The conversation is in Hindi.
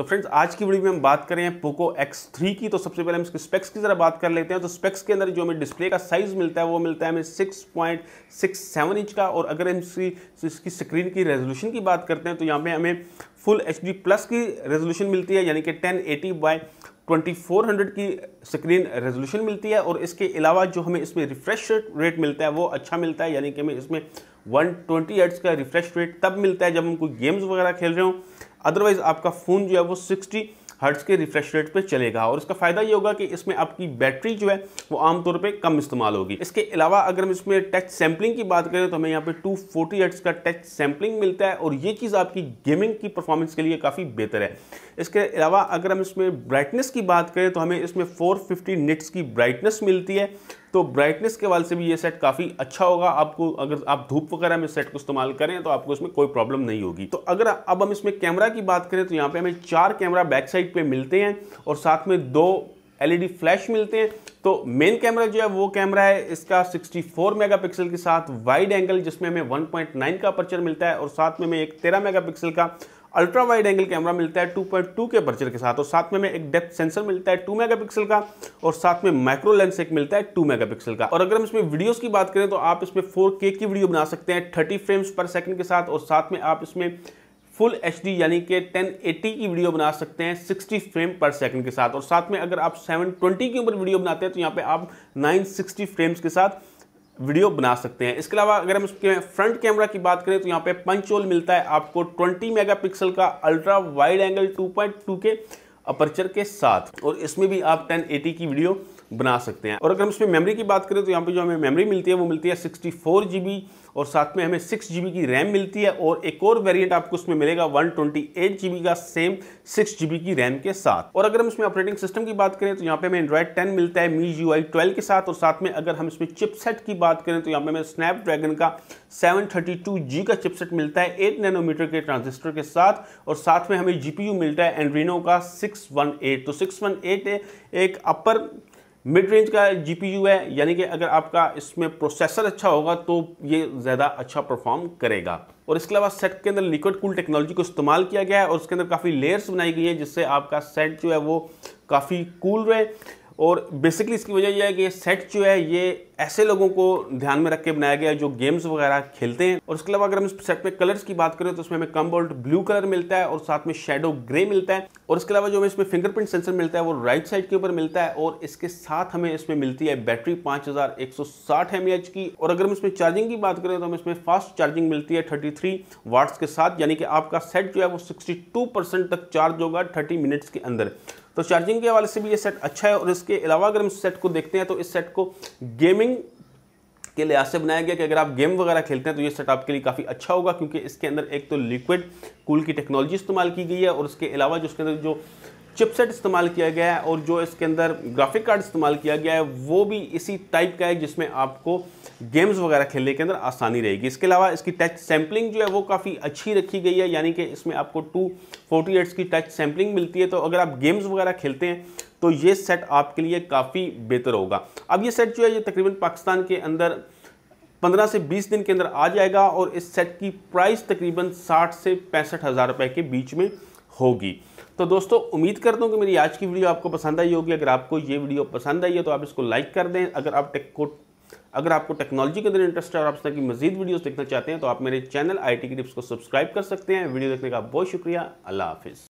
तो फ्रेंड्स आज की वीडियो में हम बात करें हैं पोको एक्स थ्री की तो सबसे पहले हम इसके स्पेक्स की ज़रा बात कर लेते हैं तो स्पेक्स के अंदर जो हमें डिस्प्ले का साइज़ मिलता है वो मिलता है हमें six point six seven inch का और अगर हम इसकी इसकी स्क्रीन की रेजोल्यूशन की बात करते हैं तो यहाँ पे हमें फुल एच डी प्लस की रेजोल्यूशन मिलती है यानी कि टेन एटी बाई 2400 की स्क्रीन रेजोल्यूशन मिलती है और इसके अलावा जो हमें इसमें रिफ्रेश रेट मिलता है वो अच्छा मिलता है यानी कि हमें इसमें 120 ट्वेंटी का रिफ्रेश रेट तब मिलता है जब हम कोई गेम्स वगैरह खेल रहे हों अदरवाइज़ आपका फ़ोन जो है वो सिक्सटी हर्ट्स के रिफ्रेश रेट पे चलेगा और इसका फ़ायदा ये होगा कि इसमें आपकी बैटरी जो है वो आमतौर पे कम इस्तेमाल होगी इसके अलावा अगर हम इसमें टच सैम्पलिंग की बात करें तो हमें यहाँ पे 240 फोर्टी हर्ट्स का टच सैम्पलिंग मिलता है और ये चीज़ आपकी गेमिंग की परफॉर्मेंस के लिए काफ़ी बेहतर है इसके अलावा अगर हम इसमें ब्राइटनेस की बात करें तो हमें इसमें फोर फिफ्टी निट्स की ब्राइटनेस मिलती है तो ब्राइटनेस के वाले से भी ये सेट काफ़ी अच्छा होगा आपको अगर आप धूप वगैरह में सेट को इस्तेमाल करें तो आपको इसमें कोई प्रॉब्लम नहीं होगी तो अगर अब हम इसमें कैमरा की बात करें तो यहाँ पे हमें चार कैमरा बैक साइड पे मिलते हैं और साथ में दो एलईडी फ्लैश e मिलते हैं तो मेन कैमरा जो है वो कैमरा है इसका 64 मेगापिक्सल के साथ वाइड एंगल जिसमें हमें 1.9 का अपर्चर मिलता है और साथ में हमें एक 13 मेगापिक्सल का अल्ट्रा वाइड एंगल कैमरा मिलता है 2.2 के अपर्चर के साथ और साथ में हमें एक डेप्थ सेंसर मिलता है 2 मेगापिक्सल का और साथ में माइक्रो लेंस एक मिलता है 2 मेगापिक्सल का और अगर हम इसमें वीडियोस की बात करें तो आप इसमें 4K की वीडियो बना सकते हैं 30 फ्रेम्स पर सेकंड के साथ और साथ में आप इसमें फुल एच यानी कि टेन की वीडियो बना सकते हैं सिक्सटी फ्रेम पर सेकंड के साथ और साथ में अगर आप सेवन की ऊपर वीडियो बनाते हैं तो यहाँ पर आप नाइन फ्रेम्स के साथ वीडियो बना सकते हैं इसके अलावा अगर हम उसके फ्रंट कैमरा की बात करें तो यहाँ पे पंचोल मिलता है आपको 20 मेगापिक्सल का अल्ट्रा वाइड एंगल 2.2 के अपर्चर के साथ और इसमें भी आप 1080 की वीडियो बना सकते हैं और अगर हम इसमें मेमोरी की बात करें तो यहाँ पे जो हमें मेमोरी मिलती है वो मिलती है सिक्सटी फोर जी बी और साथ में हमें सिक्स जी बी की रैम मिलती है और एक और वेरिएंट आपको उसमें मिलेगा one twenty eight G B का सेम सिक्स जी बी की रैम के साथ और अगर हम इसमें ऑपरेटिंग सिस्टम की बात करें तो यहाँ पे हमें एंड्रॉइड टेन मिलता है मी यू आई ट्वेल्व के साथ और साथ में अगर हम इसमें चिपसेट की बात करें तो यहाँ पे हमें स्नैपड्रैगन का सेवन थर्टी टू जी का चिपसेट मिलता है एट नैनोमीटर के ट्रांजिस्टर के साथ और साथ में हमें जी पी यू मिलता है एंड्रीनो का सिक्स वन एट तो सिक्स वन एट एक अपर मिड रेंज का जीपीयू है यानी कि अगर आपका इसमें प्रोसेसर अच्छा होगा तो ये ज़्यादा अच्छा परफॉर्म करेगा और इसके अलावा सेट के अंदर लिक्विड कूल टेक्नोलॉजी को इस्तेमाल किया गया है और उसके अंदर काफ़ी लेयर्स बनाई गई हैं जिससे आपका सेट जो है वो काफ़ी कूल रहे और बेसिकली इसकी वजह यह है कि ये सेट जो है ये ऐसे लोगों को ध्यान में रख के बनाया गया है जो गेम्स वगैरह खेलते हैं और उसके अलावा अगर हम इस सेट में कलर्स की बात करें तो उसमें हमें कम्बोल्ट ब्लू कलर मिलता है और साथ में शेडो ग्रे मिलता है और इसके अलावा जो हमें इसमें फिंगरप्रिंट सेंसर मिलता है वो राइट साइड के ऊपर मिलता है और इसके साथ हमें इसमें मिलती है बैटरी पाँच हज़ार एक सौ साठ की और अगर हम इसमें चार्जिंग की बात करें तो हमें इसमें फास्ट चार्जिंग मिलती है थर्टी थ्री वाट्स के साथ यानी कि आपका सेट जो है वो सिक्सटी टू परसेंट तक चार्ज होगा थर्टी मिनट्स के अंदर तो चार्जिंग के हवाले से भी ये सेट अच्छा है और इसके अलावा अगर हम सेट को देखते हैं तो इस सेट को गेमिंग के लिहाज से बनाया गया कि अगर आप गेम वगैरह खेलते हैं तो ये सेट आपके लिए काफ़ी अच्छा होगा क्योंकि इसके अंदर एक तो लिक्विड कूल की टेक्नोलॉजी इस्तेमाल की गई है और उसके अलावा जो उसके अंदर जो चिपसेट इस्तेमाल किया गया है और जो इसके अंदर ग्राफिक कार्ड इस्तेमाल किया गया है वो भी इसी टाइप का है जिसमें आपको गेम्स वगैरह खेलने के अंदर आसानी रहेगी इसके अलावा इसकी टच सैम्पलिंग जो है वो काफ़ी अच्छी रखी गई है यानी कि इसमें आपको टू फोर्टी एट्स की टच सैम्पलिंग मिलती है तो अगर आप गेम्स वगैरह खेलते हैं तो ये सेट आपके लिए काफ़ी बेहतर होगा अब ये सेट जो है ये तकरीबन पाकिस्तान के अंदर 15 से 20 दिन के अंदर आ जाएगा और इस सेट की प्राइस तकरीबन 60 से पैंसठ हज़ार रुपये के बीच में होगी तो दोस्तों उम्मीद करता हूँ कि मेरी आज की वीडियो आपको पसंद आई होगी अगर आपको ये वीडियो पसंद आई है तो आप इसको लाइक कर दें अगर आप टेक को अगर आपको टेक्नोलॉजी के अंदर इंटरेस्ट है और आप इस तरह की मजीद वीडियोस देखना चाहते हैं तो आप मेरे चैनल आई टी टिप्स को सब्सक्राइब कर सकते हैं वीडियो देखने का बहुत शुक्रिया अल्लाह हाफिज़